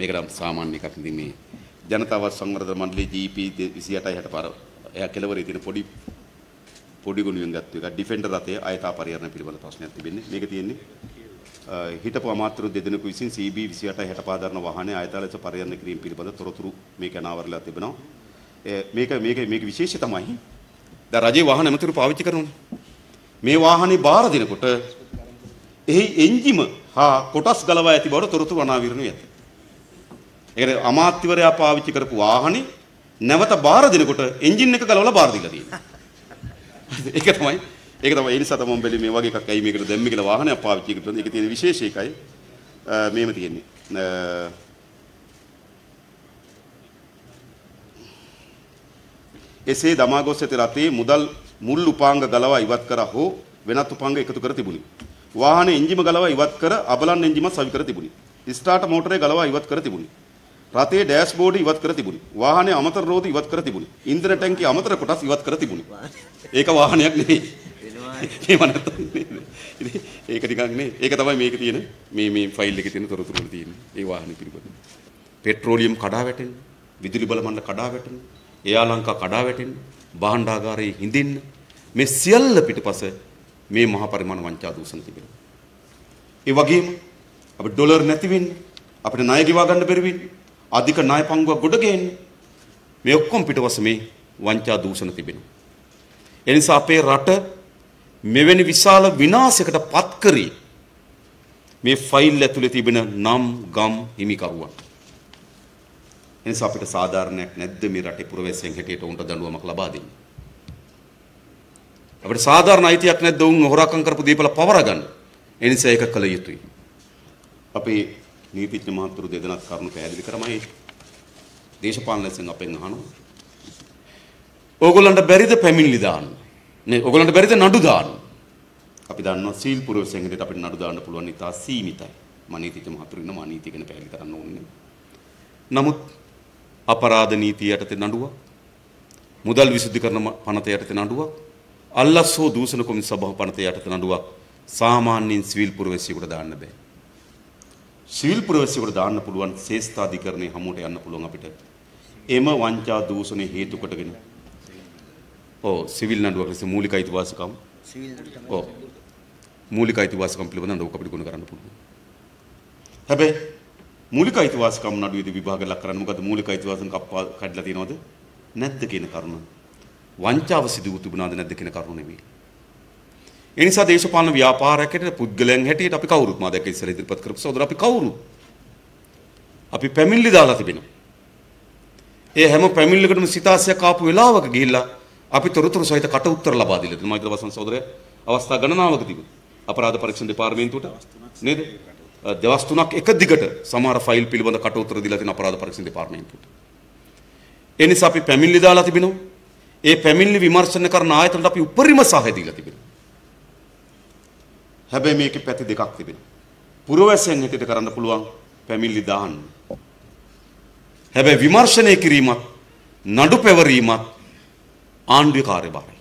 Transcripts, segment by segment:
මේකට සාමාන්‍ය එකක් ඉතින් මේ ජනතාව සංවර්ධන මණ්ඩලයේ GP 28 60 පාර එයා කෙළවරේ තියෙන පොඩි පොඩි ගුණයෙන් ගත්ත එක ඩිෆෙන්ඩර් රථයේ අයථා පරිහරණය පිළිබඳ ප්‍රශ්නයක් තිබෙන්නේ මේක තියෙන්නේ හිටපු අමාත්‍යරු දෙදෙනෙකු විසින් CB 28 60 පාර දරන වාහනේ අයථා ලෙස පරිහරණය කිරීම පිළිබඳ තොරතුරු මේක අනාවරලා තිබෙනවා මේක මේක මේක විශේෂ තමයි දැන් රජයේ වාහන ඇමතිවරු පාවිච්චි කරනවානේ මේ වාහනේ බාර දෙනකොට එහි එන්ජිම හා කොටස් ගලවා ඇති බවට තොරතුරු අනාවරණය ඇත ඒ අමාත්‍යවරයා පාවිච්චි කරපු වාහනේ නැවත බාර දෙනකොට එන්ජින් එක ගලවලා බාර දීලා තියෙනවා. ඒක තමයි ඒක තමයි ඒ නිසා තමයි මම බැලුවේ මේ වගේ එකක් ඇයි මේකට දැම්මේ කියලා වාහනයක් පාවිච්චි කරපු නිසා ඒක තියෙන විශේෂ එකයි මේම තියෙන්නේ. එසේ දමා ගොස් ඇති රථයේ මුදල් මුල් උපාංග ගලවා ඉවත් කර හෝ වෙනත් උපාංග එකතු කර තිබුණි. වාහනේ එන්ජිම ගලවා ඉවත් කර අබලන් එන්ජිම සවි කර තිබුණි. ස්ටාර්ට් මෝටරය ගලවා ඉවත් කර තිබුණි. රථයේ ඩෑෂ් බෝඩ් ඉවත් කර තිබුණි. වාහනේ අමතර රෝද ඉවත් කර තිබුණි. ඉන්ධන ටැංකිය අමතර කොටස් ඉවත් කර තිබුණි. ඒක වාහනයක් නෙවෙයි. මේව ඒක නිකන් නේ. ඒක තමයි මේක තියෙන මේ මේ ෆයිල් එකේ තියෙන තොරතුරු වල තියෙන්නේ. ඒ වාහනේ පිළිබඳ. පෙට්‍රෝලියම් කඩා වැටෙන්නේ. විදුලි බල මණ්ඩල කඩා වැටෙන්නේ. එයා ලංකා කඩා වැටෙන්නේ. භාණ්ඩාගාරයේ හිඳින්න. මේ සියල්ල පිටපස මේ මහ පරිමාණ වංචා දූෂණ තිබෙනවා. ඒ වගේම අපේ ඩොලර් නැති වෙන්නේ අපිට ණය ගෙවා ගන්න බැරි වෙන්නේ අධික ණය පංගුවක් ගොඩ ගේන්නේ. මේ ඔක්කොම පිටවස මේ වංචා දූෂණ තිබෙනවා. එනිසා අපේ රට මෙවැනි විශාල විනාශයකට පත් කරේ මේ ෆයිල් ඇතුලේ තිබෙන නම් ගම් හිමිකරුවන්. එනිසා අපිට සාධාරණයක් නැද්ද මේ රටේ පුරවැසියන් හැටියට උන්ට දඬුවමක් ලබා දෙන්න? අපිට සාධාරණ අයිතියක් නැද්ද උන් හොරාකම් කරපු දේපල පවරා ගන්න? එනිසා ඒක කළ යුතුයි. අපේ නීතිඥ මහතුරු දෙදෙනක් කරුණු පැහැදිලි කරමයි දේශපාලන ලෙසෙන් අපෙන් අහනවා. ඕගොල්ලන්ට බැරිද පැමිණිලි දාන්න? නේ ඕගොල්ලන්ට බැරිද නඩු දාන්න? අපි දන්නවා සීල් පුරවසෙන් හිටියට අපිට නඩු දාන්න පුළුවන් ඉතා සීමිතයි. මනීතිඥ මහතුරු ඉන්න මනීතිය ගැන පැහැදිලි කරන්න ඕනේ. නමුත් අපරාධ නීතිය යටතේ නඩුවක් මුදල් විසුද්ධිකරණ පනත යටතේ නඩුවක් අල්ලස් හෝ දූෂණ කොමිස් සභාව පනත යටතේ නඩුවක් සාමාන්‍යයෙන් සිවිල් පුරවැසියෙකුට දාන්න බෑ සිවිල් පුරවැසියෙකුට දාන්න පුළුවන් ශේෂ්ඨාධිකරණේ හමුවට යන්න පුළුවන් අපිට. එම වංචා දූෂණ හේතු කොටගෙන. ඔව් සිවිල් නඩුවක් ලෙස මූලික අයිතිවාසිකම්. සිවිල් නඩුව ඔව්. මූලික අයිතිවාසිකම් පිළිබඳව නඩුවක් අපිට ගොනු කරන්න පුළුවන්. හැබැයි මූලික අයිතිවාසිකම් නඩුවේදී විභාග ලක් කරන්න මොකද මූලික අයිතිවාසිකම් කප්පා කඩලා තියෙනවද? නැද්ද කියන කරුණ. වංචාව සිදු වූ තිබුණාද නැද්ද කියන කරුණ නෙවෙයි. ඒ නිසා දේශපාලන ව්‍යාපාරයකට පුද්ගලයන් හැටියට අපි කවුරුත් මා දැක ඉස්සර ඉදිරිපත් කරපු සහෝදර අපි කවුරු? අපි පැමිණිලි දාලා තිබෙනවා. ඒ හැම පැමිණිල්ලකටම සිතාසයක් ආපු වෙලාවක ගිහිල්ලා අපි තොරතුරු සහිත කට උත්තර ලබා දීලා තියෙනවා. මම දවසන් සහෝදරය අවස්ථා ගණනාවක තිබුණා. අපරාධ පරීක්ෂණ දෙපාර්තමේන්තුවට නේද? දවස් තුනක් එක දිගට සමහර ෆයිල් පිළිබඳ කට උත්තර දීලා තියෙන අපරාධ පරීක්ෂණ දෙපාර්තමේන්තුවට. ඒ නිසා අපි පැමිණිලි දාලා තිබෙනවා. ඒ පැමිණිලි විමර්ශන කරන ආයතනට අපි උපරිම සහය දීලා තිබෙනවා. හැබැයි මේකේ පැති දෙකක් තිබෙනවා. පුරවැසියන් හිතේට කරන්න පුළුවන් පැමිණිලි දාන්න. හැබැයි විමර්ශනය කිරීමත් නඩු පැවරීමත් ආණ්ඩුවේ කාර්යභාරය.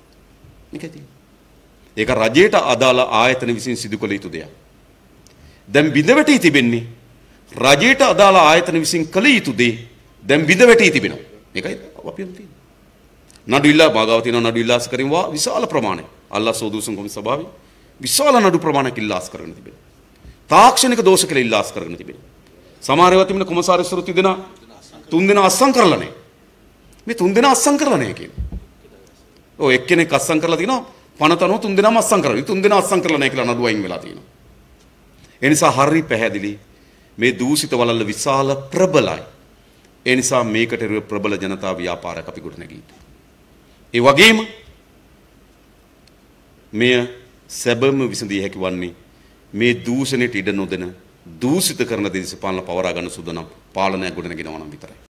මේකයි තියෙන්නේ. ඒක රජයට අදාළ ආයතන විසින් සිදු කළ යුතු දෙයක්. දැන් බිඳවැටී තිබෙන්නේ රජයට අදාළ ආයතන විසින් කළ යුතු දේ දැන් බිඳවැටී තිබෙනවා. මේකයි අපි තියෙන්නේ. නඩු ඉල්ලා භාගාව තියෙනවා නඩු ඉල්ලාස කිරීම විශාල ප්‍රමාණයක්. අල්ලා සෝදුසුන් කොමිස සභාවේ විශාල නඩු ප්‍රමාණයක් ඉල්ලාස් කරගෙන තිබෙනවා. තාක්ෂණික දෝෂ කියලා ඉල්ලාස් කරගෙන තිබෙනවා. සමහර ඒවා තිබෙන කොමසාරිස්වරු තිදෙනා තුන් දෙනා අස්සම් කරලා නැහැ. මේ තුන් දෙනා අස්සම් කරලා නැහැ කියන්නේ. ඔව් එක්කෙනෙක් අස්සම් කරලා තිනවා පනතනෝ තුන් දෙනාම අස්සම් කරලා. තුන් දෙනා අස්සම් කරලා නැහැ කියලා නඩු අයින් වෙලා තියෙනවා. ඒ නිසා හරි පැහැදිලි මේ දූෂිත වලල්ල විශාල ප්‍රබලයි. ඒ නිසා මේකට ප්‍රබල ජනතා ව්‍යාපාරයක් අපි ගොඩනගී. ඒ වගේම මෙය සැබෑම විසඳිය හැකි වන්නේ මේ දූෂණයට ඉඩ නොදෙන දූෂිත කරන දේශපාලන පවරා ගන්න සූදානම් පාලනය ගොඩනගෙනවා නම් විතරයි